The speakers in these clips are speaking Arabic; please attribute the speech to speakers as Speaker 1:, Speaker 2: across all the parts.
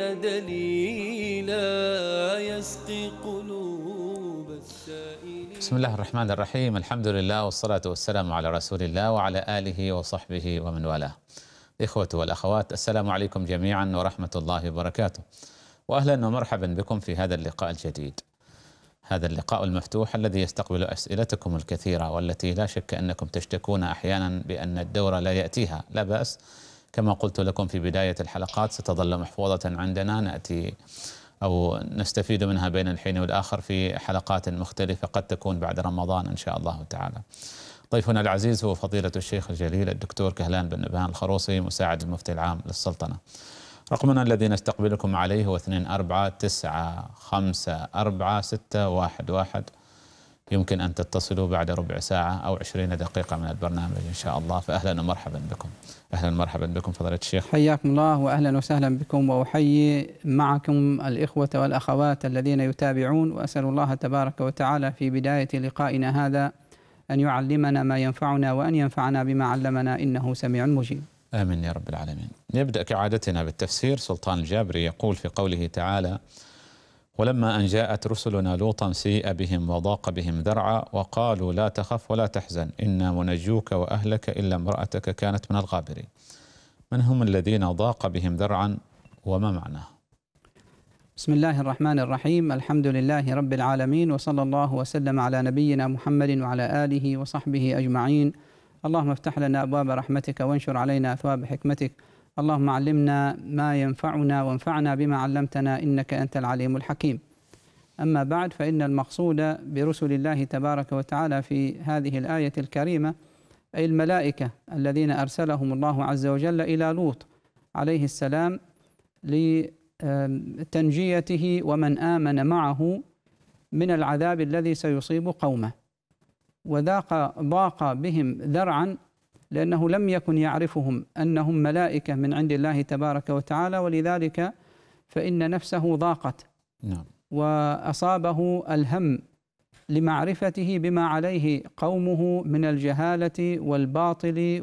Speaker 1: دليلا يسقي قلوب
Speaker 2: السائلين بسم الله الرحمن الرحيم الحمد لله والصلاة والسلام على رسول الله وعلى آله وصحبه ومن والاه إخوة والأخوات السلام عليكم جميعا ورحمة الله وبركاته وأهلا ومرحبا بكم في هذا اللقاء الجديد هذا اللقاء المفتوح الذي يستقبل أسئلتكم الكثيرة والتي لا شك أنكم تشتكون أحيانا بأن الدورة لا يأتيها لا بأس كما قلت لكم في بداية الحلقات ستظل محفوظة عندنا نأتي أو نستفيد منها بين الحين والآخر في حلقات مختلفة قد تكون بعد رمضان إن شاء الله تعالى ضيفنا العزيز هو فضيلة الشيخ الجليل الدكتور كهلان بن نبهان الخروصي مساعد المفتي العام للسلطنة رقمنا الذي نستقبلكم عليه هو 24954611 يمكن أن تتصلوا بعد ربع ساعة أو 20 دقيقة من البرنامج إن شاء الله فأهلا ومرحبا بكم اهلا مرحبا بكم فضيله الشيخ
Speaker 1: حياكم الله واهلا وسهلا بكم واحيي معكم الاخوه والاخوات الذين يتابعون واسال الله تبارك وتعالى في بدايه لقائنا هذا ان يعلمنا ما ينفعنا وان ينفعنا بما علمنا انه سميع مجيب امين يا رب العالمين
Speaker 2: نبدا كعادتنا بالتفسير سلطان الجابري يقول في قوله تعالى ولما أن جاءت رسلنا لوطا سيء بهم وضاق بهم ذرعا وقالوا لا تخف ولا تحزن إنا منجوك وأهلك إلا امرأتك كانت من الغابرين من هم الذين ضاق بهم ذرعا وما معناه
Speaker 1: بسم الله الرحمن الرحيم الحمد لله رب العالمين وصلى الله وسلم على نبينا محمد وعلى آله وصحبه أجمعين اللهم افتح لنا أبواب رحمتك وانشر علينا أثواب حكمتك اللهم علمنا ما ينفعنا وانفعنا بما علمتنا إنك أنت العليم الحكيم أما بعد فإن المقصود برسل الله تبارك وتعالى في هذه الآية الكريمة أي الملائكة الذين أرسلهم الله عز وجل إلى لوط عليه السلام لتنجيته ومن آمن معه من العذاب الذي سيصيب قومه وذاق ضاق بهم ذرعا لأنه لم يكن يعرفهم أنهم ملائكة من عند الله تبارك وتعالى ولذلك فإن نفسه ضاقت نعم. وأصابه الهم لمعرفته بما عليه قومه من الجهالة والباطل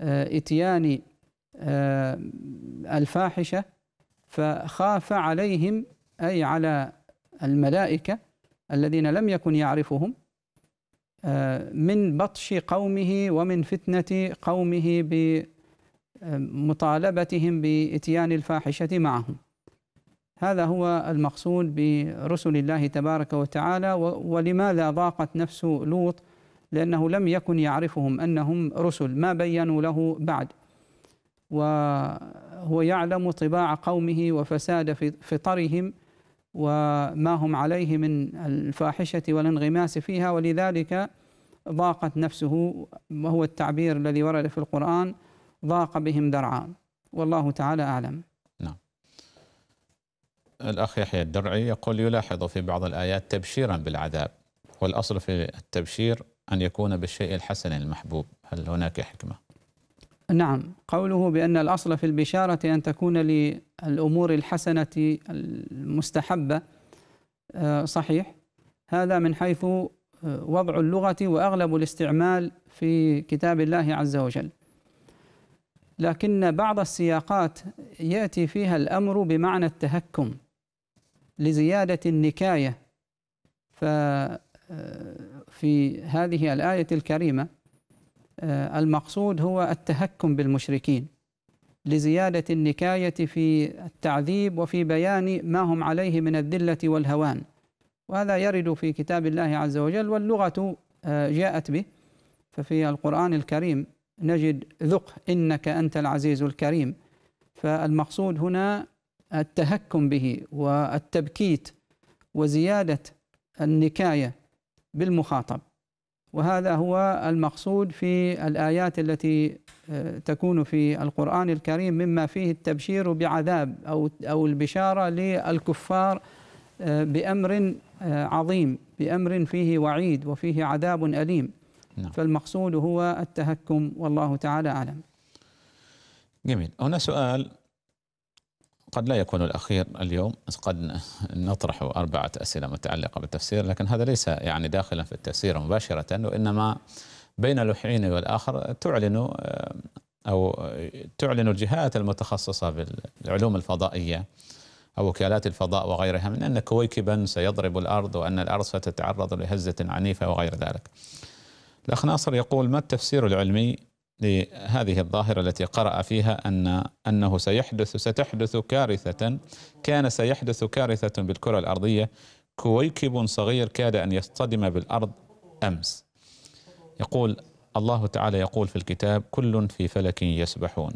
Speaker 1: وإتيان آه، الفاحشة فخاف عليهم أي على الملائكة الذين لم يكن يعرفهم من بطش قومه ومن فتنة قومه بمطالبتهم بإتيان الفاحشة معهم هذا هو المقصود برسل الله تبارك وتعالى ولماذا ضاقت نفس لوط لأنه لم يكن يعرفهم أنهم رسل ما بينوا له بعد وهو يعلم طباع قومه وفساد فطرهم وما هم عليه من الفاحشة والانغماس فيها ولذلك ضاقت نفسه وهو التعبير الذي ورد في القرآن ضاق بهم درعا والله تعالى أعلم نعم
Speaker 2: الأخ يحيى الدرعي يقول يلاحظ في بعض الآيات تبشيرا بالعذاب والأصل في التبشير أن يكون بالشيء الحسن المحبوب هل هناك حكمة؟
Speaker 1: نعم قوله بأن الأصل في البشارة أن تكون للأمور الحسنة المستحبة آه، صحيح هذا من حيث وضع اللغة وأغلب الاستعمال في كتاب الله عز وجل لكن بعض السياقات يأتي فيها الأمر بمعنى التهكم لزيادة النكاية ففي آه، هذه الآية الكريمة آه، المقصود هو التهكم بالمشركين لزيادة النكاية في التعذيب وفي بيان ما هم عليه من الذلة والهوان وهذا يرد في كتاب الله عز وجل واللغة آه، جاءت به ففي القرآن الكريم نجد ذق إنك أنت العزيز الكريم فالمقصود هنا التهكم به والتبكيت وزيادة النكاية بالمخاطب وهذا هو المقصود في الآيات التي آه، تكون في القرآن الكريم مما فيه التبشير بعذاب أو أو البشارة للكفار آه، بأمر آه، عظيم بأمر فيه وعيد وفيه عذاب أليم نعم. فالمقصود هو التهكم والله تعالى أعلم
Speaker 2: جميل هنا سؤال قد لا يكون الأخير اليوم قد نطرح أربعة أسئلة متعلقة بالتفسير لكن هذا ليس يعني داخلا في التفسير مباشرة وإنما بين لوحين والآخر تعلن آه، أو تعلن الجهات المتخصصة بالعلوم الفضائية أو وكالات الفضاء وغيرها من أن كويكبا سيضرب الأرض وأن الأرض ستتعرض لهزة عنيفة وغير ذلك الأخ ناصر يقول ما التفسير العلمي لهذه الظاهرة التي قرأ فيها أن أنه سيحدث ستحدث كارثة كان سيحدث كارثة بالكرة الأرضية كويكب صغير كاد أن يصطدم بالأرض أمس يقول الله تعالى يقول في الكتاب كل في فلك يسبحون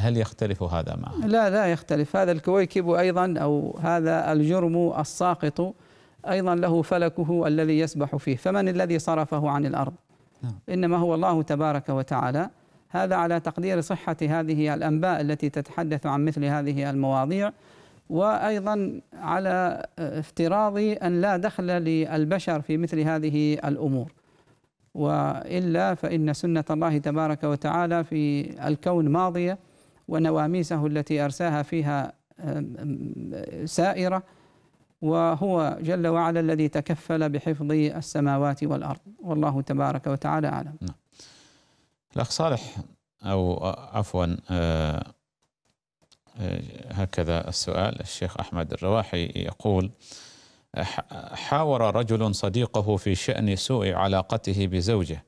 Speaker 2: هل يختلف هذا
Speaker 1: معه؟ لا لا يختلف هذا الكويكب أيضا أو هذا الجرم الساقط أيضا له فلكه الذي يسبح فيه فمن الذي صرفه عن الأرض نعم. إنما هو الله تبارك وتعالى هذا على تقدير صحة هذه الأنباء التي تتحدث عن مثل هذه المواضيع وأيضا على افتراض أن لا دخل للبشر في مثل هذه الأمور وإلا فإن سنة الله تبارك وتعالى في الكون ماضية ونواميسه التي أرساها فيها سائرة وهو جل وعلا الذي تكفل بحفظ السماوات والأرض والله تبارك وتعالى أعلم نعم.
Speaker 2: الأخ صالح أو عفوا آه، آه، هكذا السؤال الشيخ أحمد الرواحي يقول حاور رجل صديقه في شأن سوء علاقته بزوجه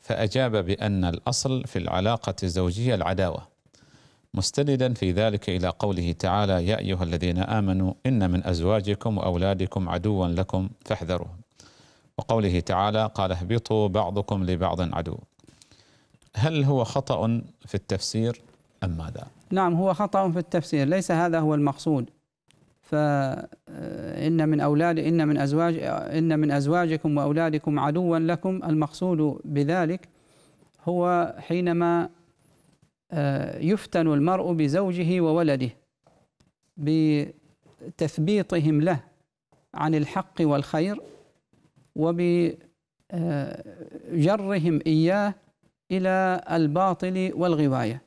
Speaker 2: فأجاب بأن الأصل في العلاقة الزوجية العداوة مستندا في ذلك الى قوله تعالى يا ايها الذين امنوا ان من ازواجكم واولادكم عدوا لكم فاحذروهم. وقوله تعالى قال اهبطوا بعضكم لبعض عدو. هل هو خطا في التفسير ام ماذا؟
Speaker 1: نعم هو خطا في التفسير، ليس هذا هو المقصود. فإن آه، من أولاد إن من أزواج إن من أزواجكم وأولادكم عدوا لكم المقصود بذلك هو حينما آه، يفتن المرء بزوجه وولده بتثبيطهم له عن الحق والخير وبجرهم اياه الى الباطل والغوايه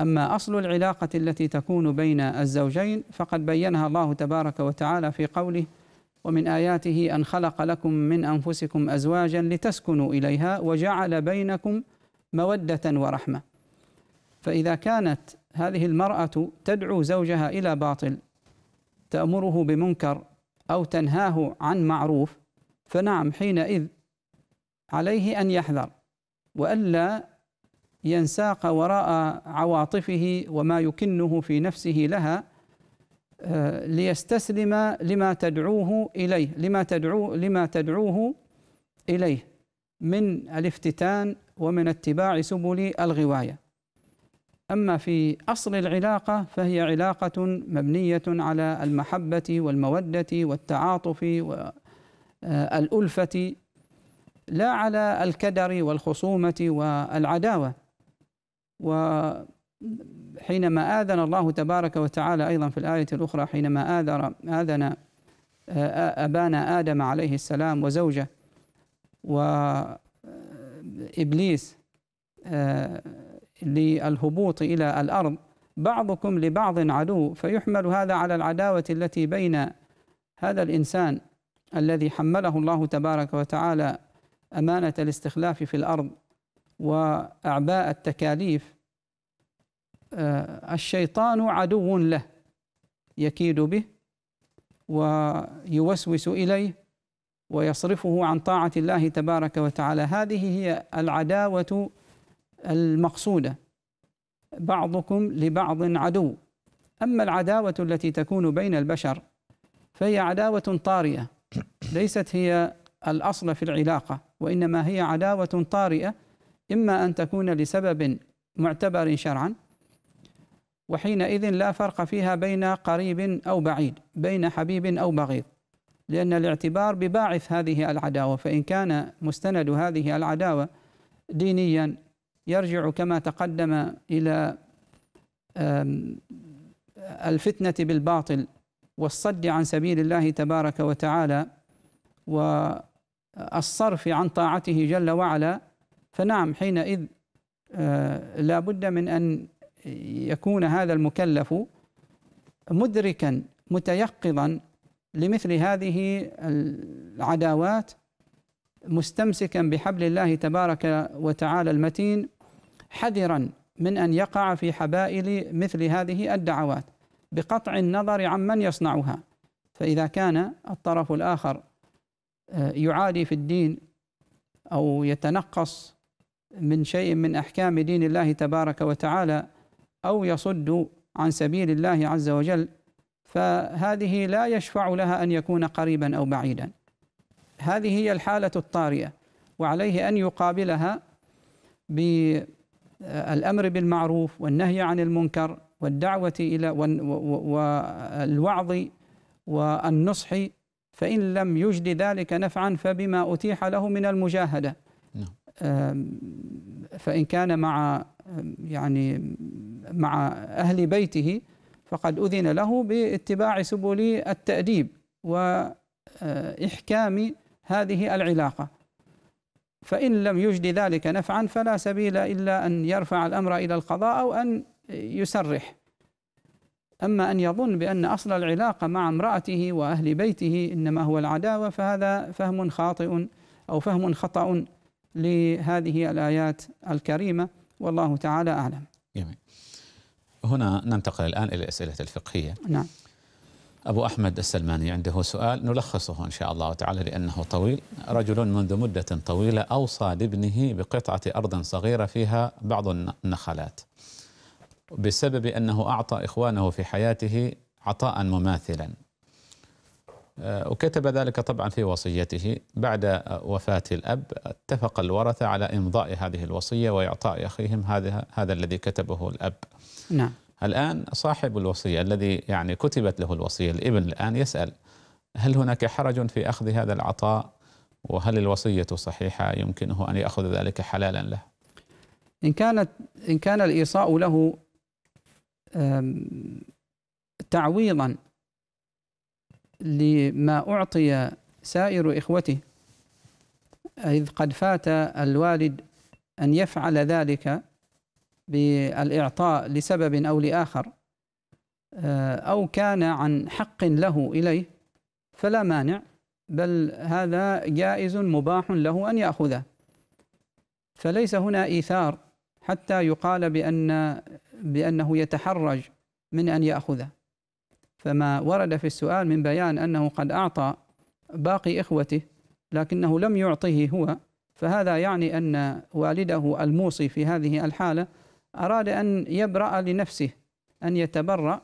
Speaker 1: اما اصل العلاقه التي تكون بين الزوجين فقد بينها الله تبارك وتعالى في قوله ومن اياته ان خلق لكم من انفسكم ازواجا لتسكنوا اليها وجعل بينكم موده ورحمه فإذا كانت هذه المرأة تدعو زوجها إلى باطل تأمره بمنكر أو تنهاه عن معروف فنعم حينئذ عليه أن يحذر وألا ينساق وراء عواطفه وما يكنه في نفسه لها آه، ليستسلم لما تدعوه إليه لما تدعو لما تدعوه إليه من الافتتان ومن اتباع سبل الغواية أما في أصل العلاقة فهي علاقة مبنية على المحبة والمودة والتعاطف والألفة آه، لا على الكدر والخصومة والعداوة وحينما آذن الله تبارك وتعالى أيضا في الآية الأخرى حينما آذر آذن آه، أبانا آدم عليه السلام وزوجه وإبليس آه، للهبوط إلى الأرض بعضكم لبعض عدو فيحمل هذا على العداوة التي بين هذا الإنسان الذي حمله الله تبارك وتعالى أمانة الاستخلاف في الأرض وأعباء التكاليف آه، الشيطان عدو له يكيد به ويوسوس إليه ويصرفه عن طاعة الله تبارك وتعالى هذه هي العداوة المقصودة بعضكم لبعض عدو أما العداوة التي تكون بين البشر فهي عداوة طارئة ليست هي الأصل في العلاقة وإنما هي عداوة طارئة إما أن تكون لسبب معتبر شرعا وحينئذ لا فرق فيها بين قريب أو بعيد بين حبيب أو بغيض لأن الاعتبار بباعث هذه العداوة فإن كان مستند هذه العداوة دينيا يرجع كما تقدم الى الفتنه بالباطل والصد عن سبيل الله تبارك وتعالى والصرف عن طاعته جل وعلا فنعم حينئذ آه، لا بد من ان يكون هذا المكلف مدركا متيقظا لمثل هذه العداوات مستمسكا بحبل الله تبارك وتعالى المتين حذرا من ان يقع في حبائل مثل هذه الدعوات بقطع النظر عمن يصنعها فاذا كان الطرف الاخر آه، يعادي في الدين او يتنقص من شيء من احكام دين الله تبارك وتعالى او يصد عن سبيل الله عز وجل فهذه لا يشفع لها ان يكون قريبا او بعيدا هذه هي الحالة الطارئة وعليه أن يقابلها بالأمر آه، بالمعروف والنهي عن المنكر والدعوة إلى والوعظ والنصح فإن لم يجد ذلك نفعا فبما أتيح له من المجاهدة نعم. فإن كان مع يعني مع أهل بيته فقد أذن له باتباع سبل التأديب وإحكام آه، هذه العلاقة فإن لم يجد ذلك نفعا فلا سبيل إلا أن يرفع الأمر إلى القضاء أو أن يسرح أما أن يظن بأن أصل العلاقة مع امرأته وأهل بيته إنما هو العداوة فهذا فهم خاطئ أو فهم خطأ لهذه الآيات الكريمة والله تعالى أعلم
Speaker 2: جميل. هنا ننتقل الآن إلى الأسئلة الفقهية نعم أبو أحمد السلماني عنده سؤال نلخصه إن شاء الله تعالى لأنه طويل رجل منذ مدة طويلة أوصى لابنه بقطعة أرض صغيرة فيها بعض النخلات بسبب أنه أعطى إخوانه في حياته عطاء مماثلا آه، وكتب ذلك طبعا في وصيته بعد وفاة الأب اتفق الورثة على إمضاء هذه الوصية وإعطاء أخيهم هذا هذا الذي كتبه الأب نعم الآن صاحب الوصية الذي يعني كتبت له الوصية الابن الآن يسأل هل هناك حرج في أخذ هذا العطاء وهل الوصية صحيحة يمكنه أن يأخذ ذلك حلالا له
Speaker 1: إن كانت إن كان الإيصاء له تعويضا لما أعطي سائر إخوته إذ قد فات الوالد أن يفعل ذلك بالإعطاء لسبب أو لآخر آه، أو كان عن حق له إليه فلا مانع بل هذا جائز مباح له أن يأخذه فليس هنا إيثار حتى يقال بأن بأنه يتحرج من أن يأخذه فما ورد في السؤال من بيان أنه قد أعطى باقي إخوته لكنه لم يعطه هو فهذا يعني أن والده الموصي في هذه الحالة أراد أن يبرأ لنفسه أن يتبرأ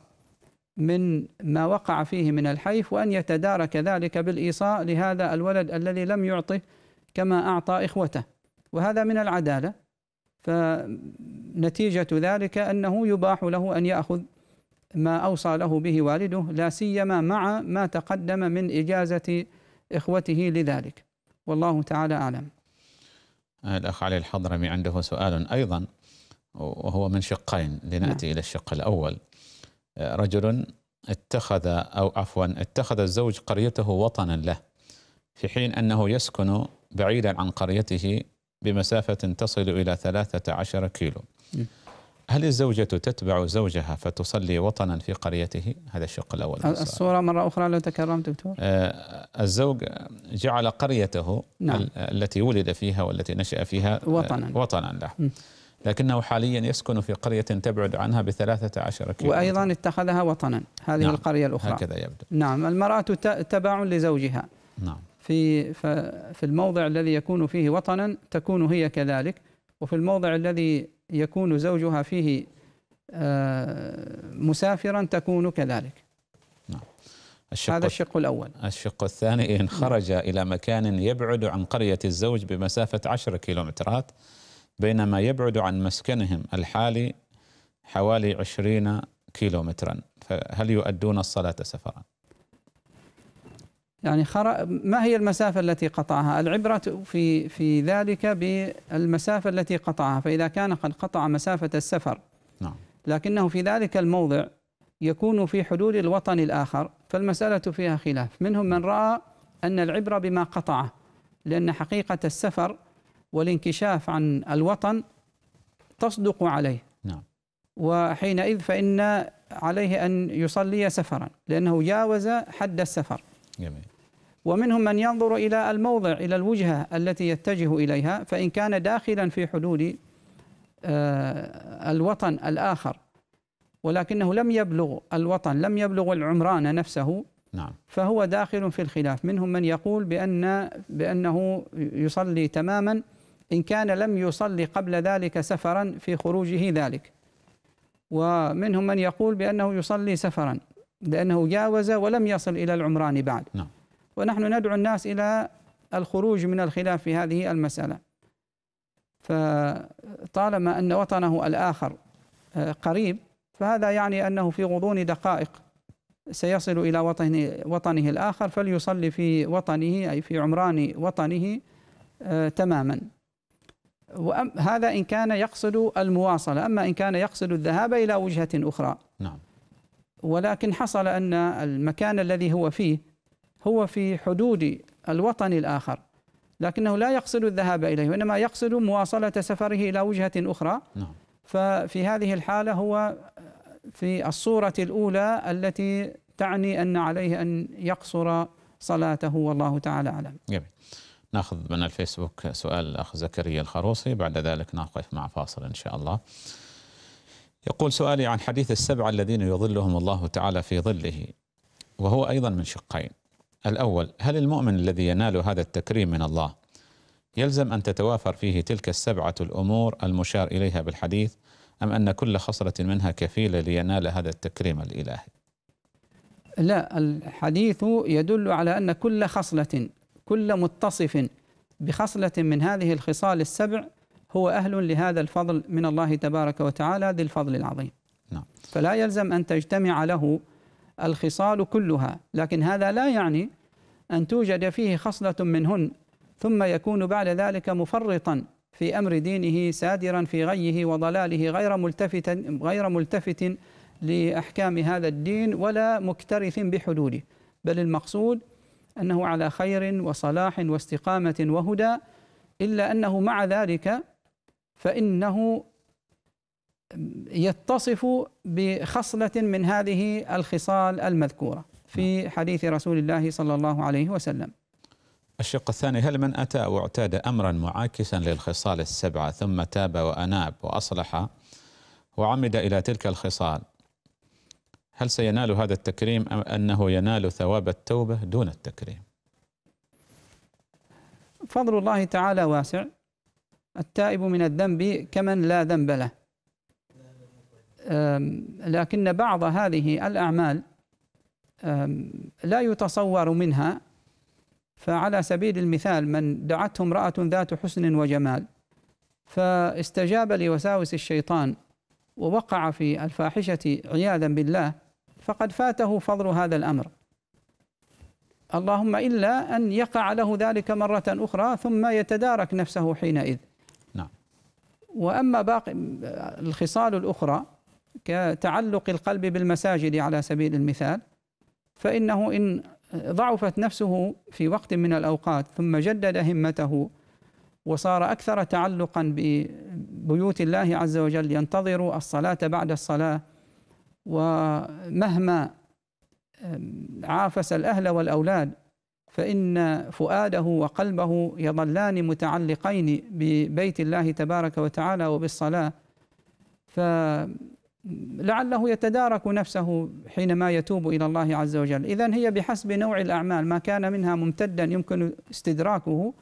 Speaker 1: من ما وقع فيه من الحيف وأن يتدارك ذلك بالإيصاء لهذا الولد الذي لم يعطه كما أعطى إخوته وهذا من العدالة فنتيجة ذلك أنه يباح له أن يأخذ ما أوصى له به والده لا سيما مع ما تقدم من إجازة إخوته لذلك والله تعالى أعلم
Speaker 2: الأخ علي الحضرمي عنده سؤال أيضا وهو من شقين لناتي نعم. الى الشق الاول رجل اتخذ او عفوا اتخذ الزوج قريته وطنا له في حين انه يسكن بعيدا عن قريته بمسافه تصل الى 13 كيلو. نعم. هل الزوجة تتبع زوجها فتصلي وطنا في قريته؟ هذا الشق الأول. الصورة
Speaker 1: مرة أخرى لو تكرمت دكتور.
Speaker 2: آه، الزوج جعل قريته نعم. التي ولد فيها والتي نشأ فيها آه، وطنا وطنا له. م. لكنه حاليا يسكن في قرية تبعد عنها بثلاثة عشر كيلو وأيضا
Speaker 1: اتخذها وطنا هذه نعم القرية الأخرى هكذا يبدو نعم المرأة تبع لزوجها نعم في في الموضع الذي يكون فيه وطنا تكون هي كذلك وفي الموضع الذي يكون زوجها فيه آه، مسافرا تكون كذلك نعم الشق هذا الشق الأول
Speaker 2: الشق الثاني إن نعم. خرج إلى مكان يبعد عن قرية الزوج بمسافة 10 كيلومترات بينما يبعد عن مسكنهم الحالي حوالي 20 كيلو مترا فهل يؤدون الصلاة سفرا؟
Speaker 1: يعني خر... ما هي المسافة التي قطعها؟ العبرة في في ذلك بالمسافة التي قطعها، فإذا كان قد قطع مسافة السفر نعم. لكنه في ذلك الموضع يكون في حدود الوطن الآخر فالمسألة فيها خلاف، منهم من رأى أن العبرة بما قطعه لأن حقيقة السفر والانكشاف عن الوطن تصدق عليه نعم. وحينئذ فإن عليه أن يصلي سفرا لأنه جاوز حد السفر جميل. ومنهم من ينظر إلى الموضع إلى الوجهة التي يتجه إليها فإن كان داخلا في حدود آه، الوطن الآخر ولكنه لم يبلغ الوطن لم يبلغ العمران نفسه نعم. فهو داخل في الخلاف منهم من يقول بأن بأنه يصلي تماما إن كان لم يصلي قبل ذلك سفرا في خروجه ذلك ومنهم من يقول بأنه يصلي سفرا لأنه جاوز ولم يصل إلى العمران بعد نعم. ونحن ندعو الناس إلى الخروج من الخلاف في هذه المسألة فطالما أن وطنه الآخر آه، قريب فهذا يعني أنه في غضون دقائق سيصل إلى وطنه, وطنه الآخر فليصلي في وطنه أي في عمران وطنه آه، تماما هذا إن كان يقصد المواصلة أما إن كان يقصد الذهاب إلى وجهة أخرى نعم ولكن حصل أن المكان الذي هو فيه هو في حدود الوطن الآخر لكنه لا يقصد الذهاب إليه وإنما يقصد مواصلة سفره إلى وجهة أخرى نعم. ففي هذه الحالة هو في الصورة الأولى التي تعني أن عليه أن يقصر صلاته والله تعالى أعلم
Speaker 2: جميل. ناخذ من الفيسبوك سؤال الأخ زكريا الخروصي بعد ذلك نقف مع فاصل إن شاء الله يقول سؤالي عن حديث السبعة الذين يظلهم الله تعالى في ظله وهو أيضا من شقين الأول هل المؤمن الذي ينال هذا التكريم من الله يلزم أن تتوافر فيه تلك السبعة الأمور المشار إليها بالحديث أم أن كل خصلة منها كفيلة لينال هذا التكريم الإلهي
Speaker 1: لا الحديث يدل على أن كل خصلة كل متصف بخصلة من هذه الخصال السبع هو أهل لهذا الفضل من الله تبارك وتعالى ذي الفضل العظيم نعم. فلا يلزم أن تجتمع له الخصال كلها لكن هذا لا يعني أن توجد فيه خصلة منهن ثم يكون بعد ذلك مفرطا في أمر دينه سادرا في غيه وضلاله غير ملتفت غير ملتفت لأحكام هذا الدين ولا مكترث بحدوده بل المقصود أنه على خير وصلاح واستقامة وهدى إلا أنه مع ذلك فإنه يتصف بخصلة من هذه الخصال المذكورة في حديث رسول الله صلى الله عليه وسلم
Speaker 2: الشق الثاني هل من أتى واعتاد أمرا معاكسا للخصال السبعة ثم تاب وأناب وأصلح وعمد إلى تلك الخصال هل سينال هذا التكريم أم أنه ينال ثواب التوبة دون التكريم
Speaker 1: فضل الله تعالى واسع التائب من الذنب كمن لا ذنب له لكن بعض هذه الأعمال لا يتصور منها فعلى سبيل المثال من دعته امرأة ذات حسن وجمال فاستجاب لوساوس الشيطان ووقع في الفاحشة عياذا بالله فقد فاته فضل هذا الأمر اللهم إلا أن يقع له ذلك مرة أخرى ثم يتدارك نفسه حينئذ نعم وأما باقي الخصال الأخرى كتعلق القلب بالمساجد على سبيل المثال فإنه إن ضعفت نفسه في وقت من الأوقات ثم جدد همته وصار أكثر تعلقا ببيوت الله عز وجل ينتظر الصلاة بعد الصلاة ومهما عافس الأهل والأولاد فإن فؤاده وقلبه يظلان متعلقين ببيت الله تبارك وتعالى وبالصلاة فلعله يتدارك نفسه حينما يتوب إلى الله عز وجل إذا هي بحسب نوع الأعمال ما كان منها ممتدا يمكن استدراكه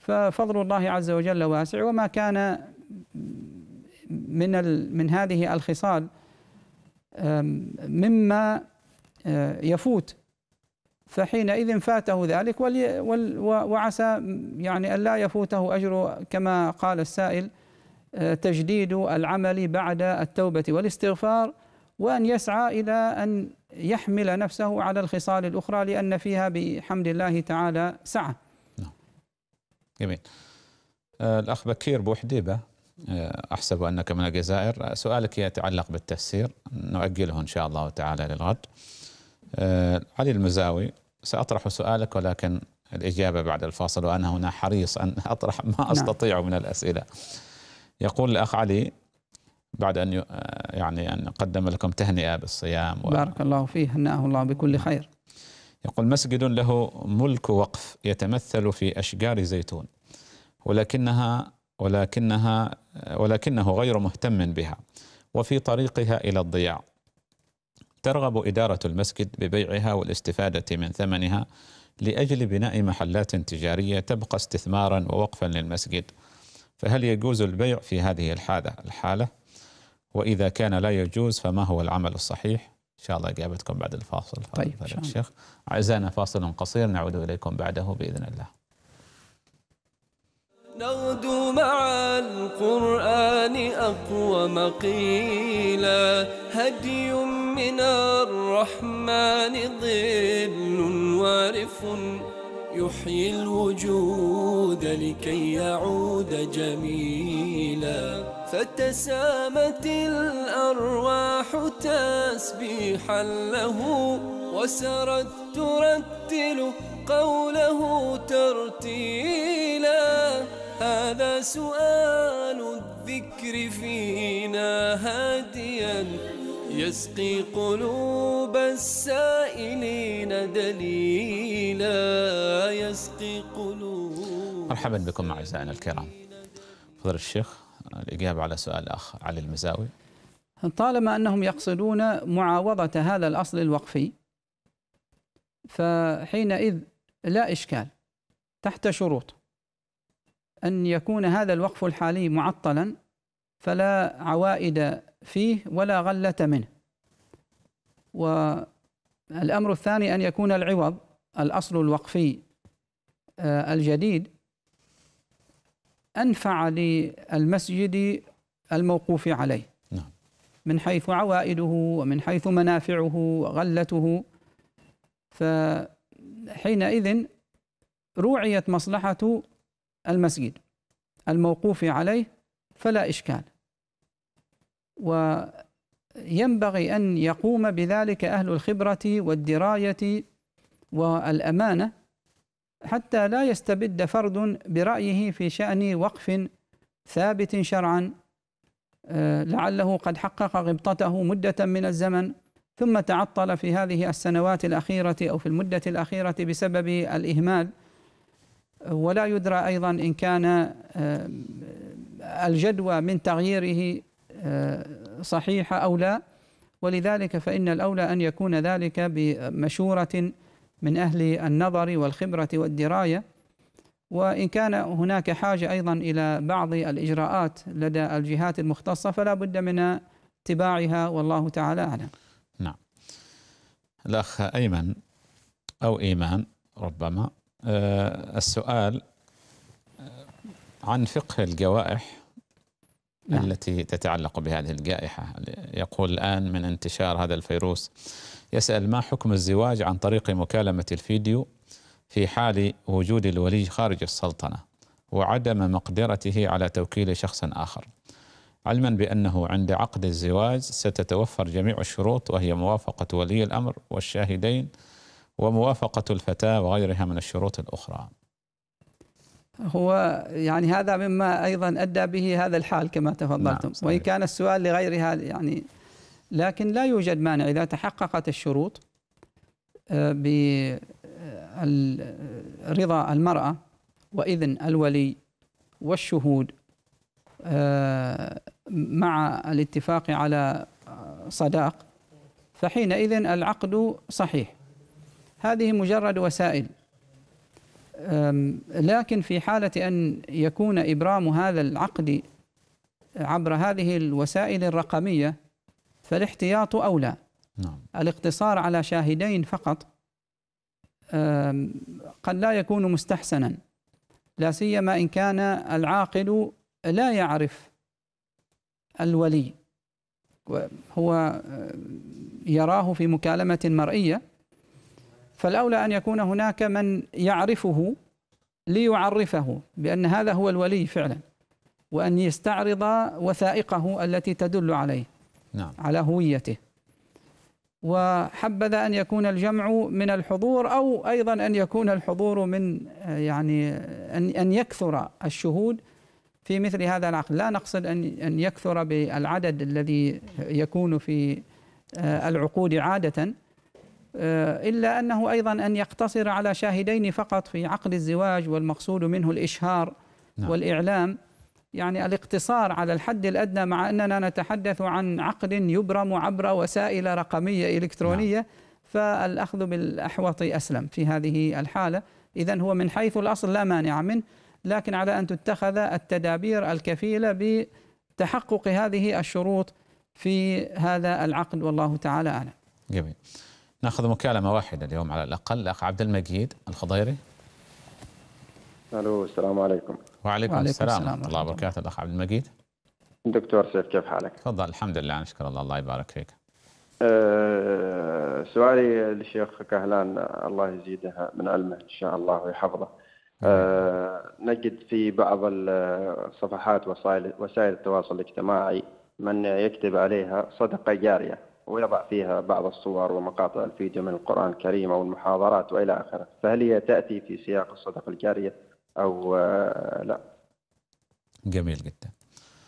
Speaker 1: ففضل الله عز وجل واسع وما كان من من هذه الخصال مما أه، يفوت فحينئذ فاته ذلك وعسى يعني ألا يفوته أجر كما قال السائل أه، تجديد العمل بعد التوبة والاستغفار وأن يسعى إلى أن يحمل نفسه على الخصال الأخرى لأن فيها بحمد الله تعالى سعة نعم.
Speaker 2: جميل أه، الأخ بكير بوحديبة آه، أحسب أنك من الجزائر سؤالك يتعلق بالتفسير نؤجله إن شاء الله تعالى للغد آه، علي المزاوي سأطرح سؤالك ولكن الإجابة بعد الفاصل وأنا هنا حريص أن أطرح ما نعم. أستطيع من الأسئلة يقول الأخ علي بعد أن آه، يعني أن قدم لكم تهنئة بالصيام
Speaker 1: و... بارك الله فيه هنأه الله بكل نعم. خير
Speaker 2: يقول مسجد له ملك وقف يتمثل في أشجار زيتون ولكنها ولكنها ولكنه غير مهتم بها وفي طريقها الى الضياع ترغب اداره المسجد ببيعها والاستفاده من ثمنها لاجل بناء محلات تجاريه تبقى استثمارا ووقفا للمسجد فهل يجوز البيع في هذه الحاله الحاله واذا كان لا يجوز فما هو العمل الصحيح ان شاء الله اجابتكم بعد الفاصل طيب شيخ عزانا فاصل قصير نعود اليكم بعده
Speaker 1: باذن الله نغدو مع القرآن أقوم قيلا هدي من الرحمن ظل وارف يحيي الوجود لكي يعود جميلا فتسامت الأرواح تسبيحا له وسرت ترتل قوله ترتيلا هذا سؤال الذكر فينا هاديا يسقي قلوب السائلين دليلا يسقي
Speaker 2: قلوب مرحبا بكم أعزائنا الكرام فضل الشيخ الإجابة على سؤال الاخ علي المزاوي
Speaker 1: طالما أنهم يقصدون معاوضة هذا الأصل الوقفي فحينئذ لا إشكال تحت شروط أن يكون هذا الوقف الحالي معطلا فلا عوائد فيه ولا غلة منه والأمر الثاني أن يكون العوض الأصل الوقفي آه، الجديد أنفع للمسجد الموقوف عليه نعم. من حيث عوائده ومن حيث منافعه وغلته فحينئذ روعيت مصلحة المسجد الموقوف عليه فلا إشكال وينبغي أن يقوم بذلك أهل الخبرة والدراية والأمانة حتى لا يستبد فرد برأيه في شأن وقف ثابت شرعا آه، لعله قد حقق غبطته مدة من الزمن ثم تعطل في هذه السنوات الأخيرة أو في المدة الأخيرة بسبب الإهمال ولا يدرى أيضا إن كان آه، الجدوى من تغييره آه، صحيحة أو لا ولذلك فإن الأولى أن يكون ذلك بمشورة من أهل النظر والخبرة والدراية وإن كان هناك حاجة أيضا إلى بعض الإجراءات لدى الجهات المختصة فلا بد من اتباعها والله تعالى أعلم
Speaker 2: نعم الأخ أيمن أو إيمان ربما آه، السؤال آه، عن فقه الجوائح نعم. التي تتعلق بهذه الجائحة يقول الآن من انتشار هذا الفيروس يسأل ما حكم الزواج عن طريق مكالمة الفيديو في حال وجود الولي خارج السلطنة وعدم مقدرته على توكيل شخص آخر علما بأنه عند عقد الزواج ستتوفر جميع الشروط وهي موافقة ولي الأمر والشاهدين وموافقة الفتاة وغيرها من الشروط الأخرى
Speaker 1: هو يعني هذا مما أيضا أدى به هذا الحال كما تفضلتم نعم وإن كان السؤال لغيرها يعني لكن لا يوجد مانع إذا تحققت الشروط آه، برضا آه، آه، المرأة وإذن الولي والشهود مع الاتفاق على صداق فحينئذ العقد صحيح هذه مجرد وسائل لكن في حالة أن يكون إبرام هذا العقد عبر هذه الوسائل الرقمية فالاحتياط أولى نعم. الاقتصار على شاهدين فقط قد لا يكون مستحسنا لا سيما إن كان العاقل لا يعرف الولي هو يراه في مكالمة مرئية فالأولى أن يكون هناك من يعرفه ليعرفه بأن هذا هو الولي فعلا وأن يستعرض وثائقه التي تدل عليه نعم. على هويته وحبذا أن يكون الجمع من الحضور أو أيضا أن يكون الحضور من يعني أن أن يكثر الشهود في مثل هذا العقد لا نقصد أن أن يكثر بالعدد الذي يكون في آه، العقود عادةً آه، إلا أنه أيضا أن يقتصر على شاهدين فقط في عقد الزواج والمقصود منه الإشهار نعم. والإعلام يعني الاقتصار على الحد الأدنى مع أننا نتحدث عن عقد يبرم عبر وسائل رقمية إلكترونية نعم. فالأخذ بالأحوط أسلم في هذه الحالة إذا هو من حيث الأصل لا مانع منه لكن على أن تتخذ التدابير الكفيلة بتحقق هذه الشروط في هذا العقد والله تعالى أعلم
Speaker 2: جميل ناخذ مكالمة واحدة اليوم على الأقل الأخ عبد المجيد الخضيري ألو السلام عليكم وعليكم, وعليكم السلام ورحمة الله وبركاته الأخ عبد المجيد دكتور سيف كيف حالك؟ تفضل الحمد لله نشكر الله الله يبارك فيك
Speaker 1: أه، سؤالي للشيخ كهلان الله يزيده من علمه إن شاء الله ويحفظه أه، نجد في بعض الصفحات وسائل وسائل التواصل الاجتماعي من يكتب عليها صدقة جارية ويضع فيها بعض الصور ومقاطع الفيديو من القرآن الكريم أو المحاضرات وإلى آخره فهل هي تأتي في سياق الصدقة الجارية أو آه، لا
Speaker 2: جميل جدا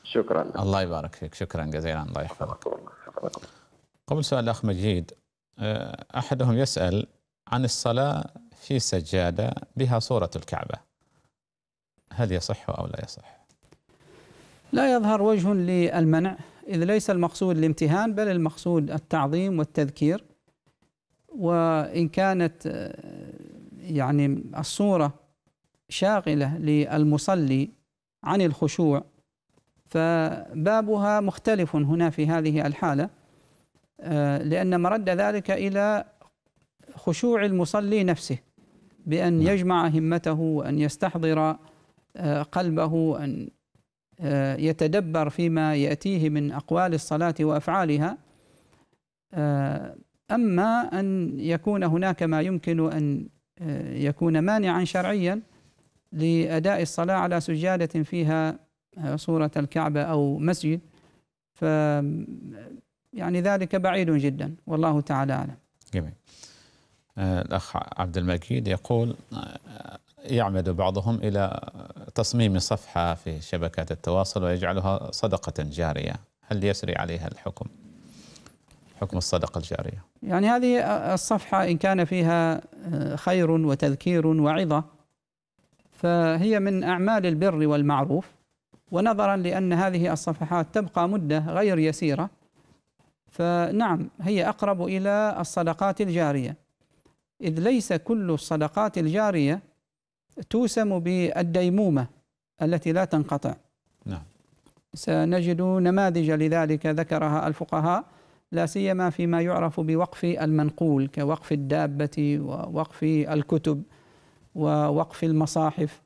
Speaker 2: شكرا الله يبارك فيك شكرا جزيلا الله يحفظك قبل سؤال الأخ مجيد آه، أحدهم يسأل عن الصلاة في سجادة بها صورة الكعبة هل يصح أو لا يصح
Speaker 1: لا يظهر وجه للمنع إذ ليس المقصود الامتهان بل المقصود التعظيم والتذكير وإن كانت آه، يعني الصورة شاغلة للمصلي عن الخشوع فبابها مختلف هنا في هذه الحالة آه، لأن مرد ذلك إلى خشوع المصلي نفسه بأن نعم. يجمع همته وأن يستحضر آه، قلبه أن آه، يتدبر فيما يأتيه من أقوال الصلاة وأفعالها آه، أما أن يكون هناك ما يمكن أن آه، يكون مانعا شرعيا لأداء الصلاة على سجادة فيها صورة الكعبة أو مسجد ف يعني ذلك بعيد جدا والله تعالى أعلم
Speaker 2: جميل الأخ عبد المجيد يقول يعمد بعضهم إلى تصميم صفحة في شبكات التواصل ويجعلها صدقة جارية هل يسري عليها الحكم حكم الصدقة الجارية
Speaker 1: يعني هذه الصفحة إن كان فيها آه، خير وتذكير وعظة فهي من أعمال البر والمعروف ونظرا لأن هذه الصفحات تبقى مدة غير يسيرة فنعم هي أقرب إلى الصدقات الجارية إذ ليس كل الصدقات الجارية توسم بالديمومة التي لا تنقطع نعم سنجد نماذج لذلك ذكرها الفقهاء لا سيما فيما يعرف بوقف المنقول كوقف الدابة ووقف الكتب ووقف المصاحف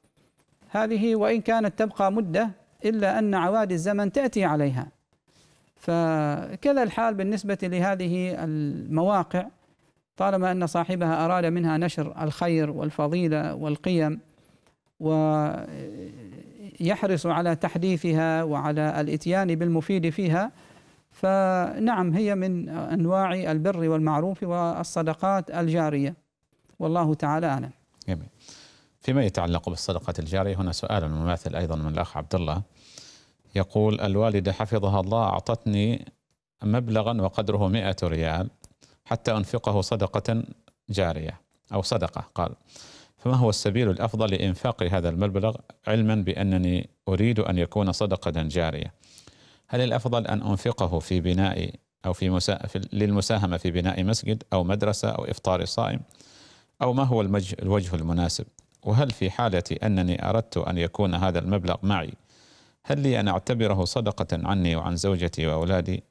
Speaker 1: هذه وإن كانت تبقى مدة إلا أن عواد الزمن تأتي عليها فكذا الحال بالنسبة لهذه المواقع طالما أن صاحبها أراد منها نشر الخير والفضيلة والقيم ويحرص على تحديثها وعلى الإتيان بالمفيد فيها فنعم هي من أنواع البر والمعروف والصدقات الجارية والله تعالى أعلم
Speaker 2: جميل فيما يتعلق بالصدقات الجارية هنا سؤال مماثل أيضا من الأخ عبد الله يقول الوالدة حفظها الله أعطتني مبلغا وقدره 100 ريال حتى أنفقه صدقة جارية أو صدقة قال فما هو السبيل الأفضل لإنفاق هذا المبلغ علما بأنني أريد أن يكون صدقة جارية هل الأفضل أن أنفقه في بناء أو في, مسا... في للمساهمة في بناء مسجد أو مدرسة أو إفطار صائم أو ما هو المج... الوجه المناسب وهل في حالة أنني أردت أن يكون هذا المبلغ معي هل لي أن أعتبره صدقة عني وعن زوجتي وأولادي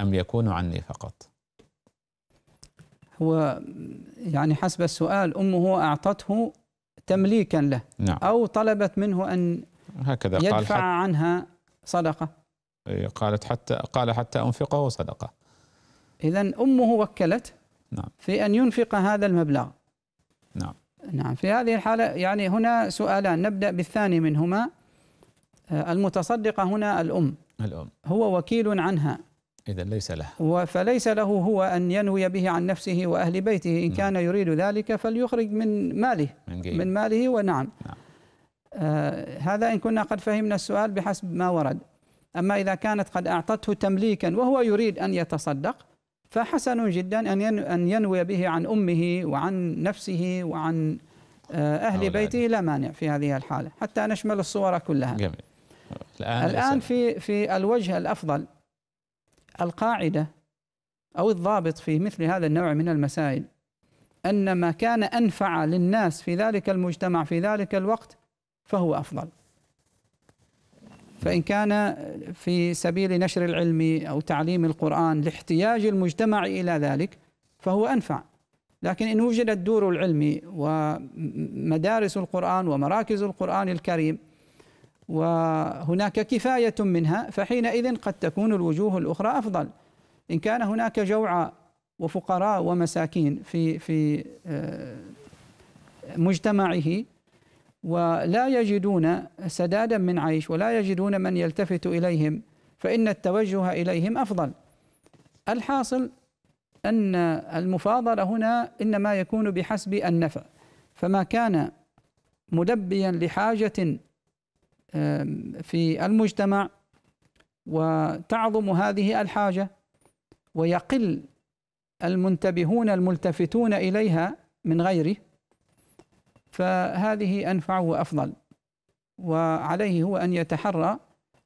Speaker 2: أم يكون عني فقط؟
Speaker 1: هو يعني حسب السؤال أمه أعطته تمليكا له نعم. أو طلبت منه أن
Speaker 2: هكذا يدفع قال
Speaker 1: عنها صدقة
Speaker 2: قالت حتى قال حتى أنفقه صدقة
Speaker 1: إذا أمه وكلت نعم. في أن ينفق هذا المبلغ نعم نعم في هذه الحالة يعني هنا سؤالان نبدأ بالثاني منهما آه، المتصدقة هنا الأم الأم هو وكيل عنها إذا ليس له فليس له هو أن ينوي به عن نفسه وأهل بيته إن م. نعم. كان يريد ذلك فليخرج من ماله من, من ماله ونعم نعم. آه هذا إن كنا قد فهمنا السؤال بحسب ما ورد أما إذا كانت قد أعطته تمليكا وهو يريد أن يتصدق فحسن جدا أن أن ينوي به عن أمه وعن نفسه وعن آه، أهل بيته لا مانع في هذه الحالة حتى نشمل الصور كلها جميل.
Speaker 2: الآن, الآن
Speaker 1: في في الوجه الأفضل القاعدة أو الضابط في مثل هذا النوع من المسائل أن ما كان أنفع للناس في ذلك المجتمع في ذلك الوقت فهو أفضل فإن كان في سبيل نشر العلم أو تعليم القرآن لاحتياج المجتمع إلى ذلك فهو أنفع لكن إن وجدت دور العلم ومدارس القرآن ومراكز القرآن الكريم وهناك كفاية منها فحينئذ قد تكون الوجوه الأخرى أفضل إن كان هناك جوعى وفقراء ومساكين في في آه، مجتمعه ولا يجدون سدادا من عيش ولا يجدون من يلتفت إليهم فإن التوجه إليهم أفضل الحاصل أن المفاضلة هنا إنما يكون بحسب النفع فما كان ملبيا لحاجة في المجتمع وتعظم هذه الحاجه ويقل المنتبهون الملتفتون اليها من غيره فهذه انفع وافضل وعليه هو ان يتحرى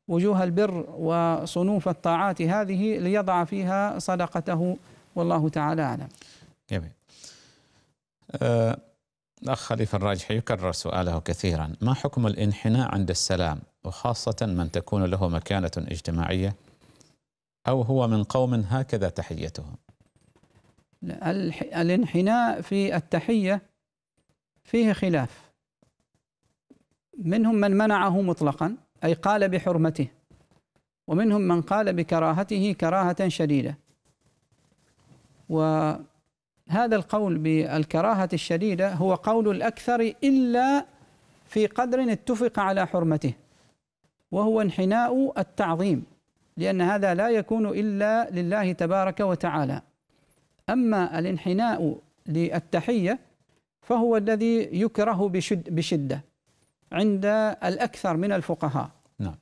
Speaker 1: وجوه البر وصنوف الطاعات هذه ليضع فيها صدقته والله تعالى اعلم.
Speaker 2: جميل. أه الأخ خليفة الراجحي يكرر سؤاله كثيرا ما حكم الانحناء عند السلام وخاصة من تكون له مكانة اجتماعية أو هو من قوم هكذا تحيتهم
Speaker 1: الانحناء في التحية فيه خلاف منهم من منعه مطلقا أي قال بحرمته ومنهم من قال بكراهته كراهة شديدة و هذا القول بالكراهة الشديدة هو قول الأكثر إلا في قدر اتفق على حرمته وهو انحناء التعظيم لأن هذا لا يكون إلا لله تبارك وتعالى أما الانحناء للتحية فهو الذي يكره بشد بشدة عند الأكثر من الفقهاء نعم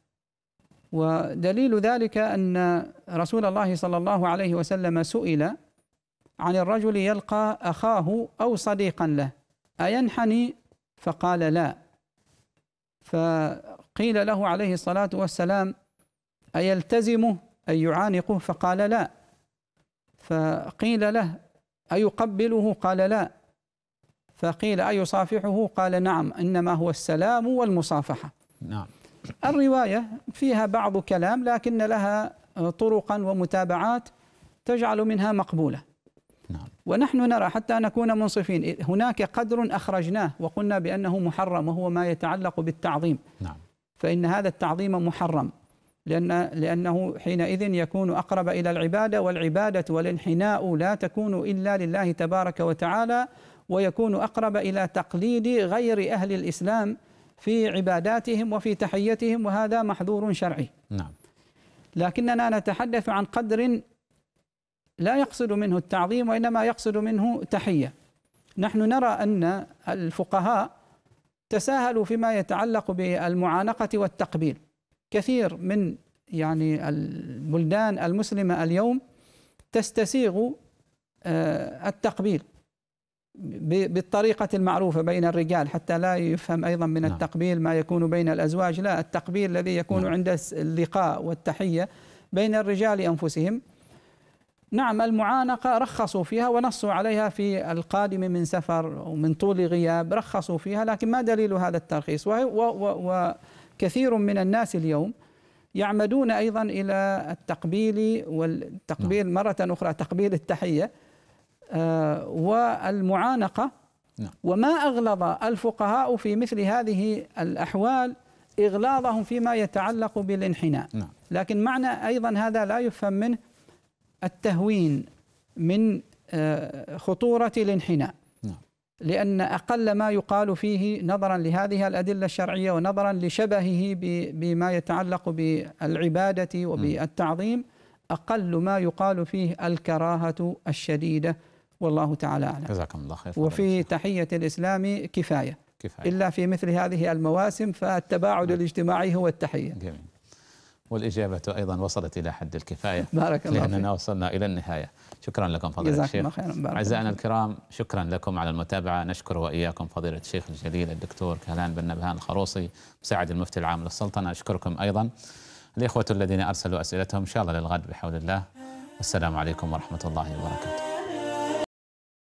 Speaker 1: ودليل ذلك أن رسول الله صلى الله عليه وسلم سئل عن الرجل يلقى أخاه أو صديقا له أينحني فقال لا فقيل له عليه الصلاة والسلام أيلتزمه أي يعانقه فقال لا فقيل له أيقبله قال لا فقيل أيصافحه قال نعم إنما هو السلام والمصافحة نعم الرواية فيها بعض كلام لكن لها طرقا ومتابعات تجعل منها مقبولة ونحن نرى حتى نكون منصفين إيه، هناك قدر أخرجناه وقلنا بأنه محرم وهو ما يتعلق بالتعظيم نعم. فإن هذا التعظيم محرم لأن لأنه حينئذ يكون أقرب إلى العبادة والعبادة والانحناء لا تكون إلا لله تبارك وتعالى ويكون أقرب إلى تقليد غير أهل الإسلام في عباداتهم وفي تحيتهم وهذا محظور شرعي نعم لكننا نتحدث عن قدر لا يقصد منه التعظيم وإنما يقصد منه تحية نحن نرى أن الفقهاء تساهلوا فيما يتعلق بالمعانقة والتقبيل كثير من يعني البلدان المسلمة اليوم تستسيغ آه، التقبيل بالطريقة المعروفة بين الرجال حتى لا يفهم أيضا من نعم. التقبيل ما يكون بين الأزواج لا التقبيل الذي يكون نعم. عند اللقاء والتحية بين الرجال أنفسهم نعم المعانقة رخصوا فيها ونصوا عليها في القادم من سفر ومن طول غياب رخصوا فيها لكن ما دليل هذا الترخيص وكثير من الناس اليوم يعمدون أيضا إلى التقبيل والتقبيل نعم. مرة أخرى تقبيل التحية آه، والمعانقة نعم. وما أغلظ الفقهاء في مثل هذه الأحوال إغلاظهم فيما يتعلق بالانحناء نعم. لكن معنى أيضا هذا لا يفهم منه التهوين من آه، خطورة الانحناء نعم. لأن أقل ما يقال فيه نظرا لهذه الأدلة الشرعية ونظرا لشبهه بما يتعلق بالعبادة وبالتعظيم أقل ما يقال فيه الكراهة الشديدة والله تعالى أعلم جزاكم الله خير وفي تحية الإسلام كفاية كفاية إلا في مثل هذه المواسم فالتباعد نعم. الاجتماعي هو التحية جميل
Speaker 2: والإجابة أيضا وصلت إلى حد الكفاية بارك الله لأننا فيك. وصلنا إلى النهاية شكرا لكم فضيلة الشيخ أعزائنا الكرام شكرا لكم على المتابعة نشكر وإياكم فضيلة الشيخ الجليل الدكتور كهلان بن نبهان الخروصي مساعد المفتي العام للسلطنة أشكركم أيضا الإخوة الذين أرسلوا أسئلتهم إن شاء الله للغد بحول الله والسلام عليكم ورحمة الله وبركاته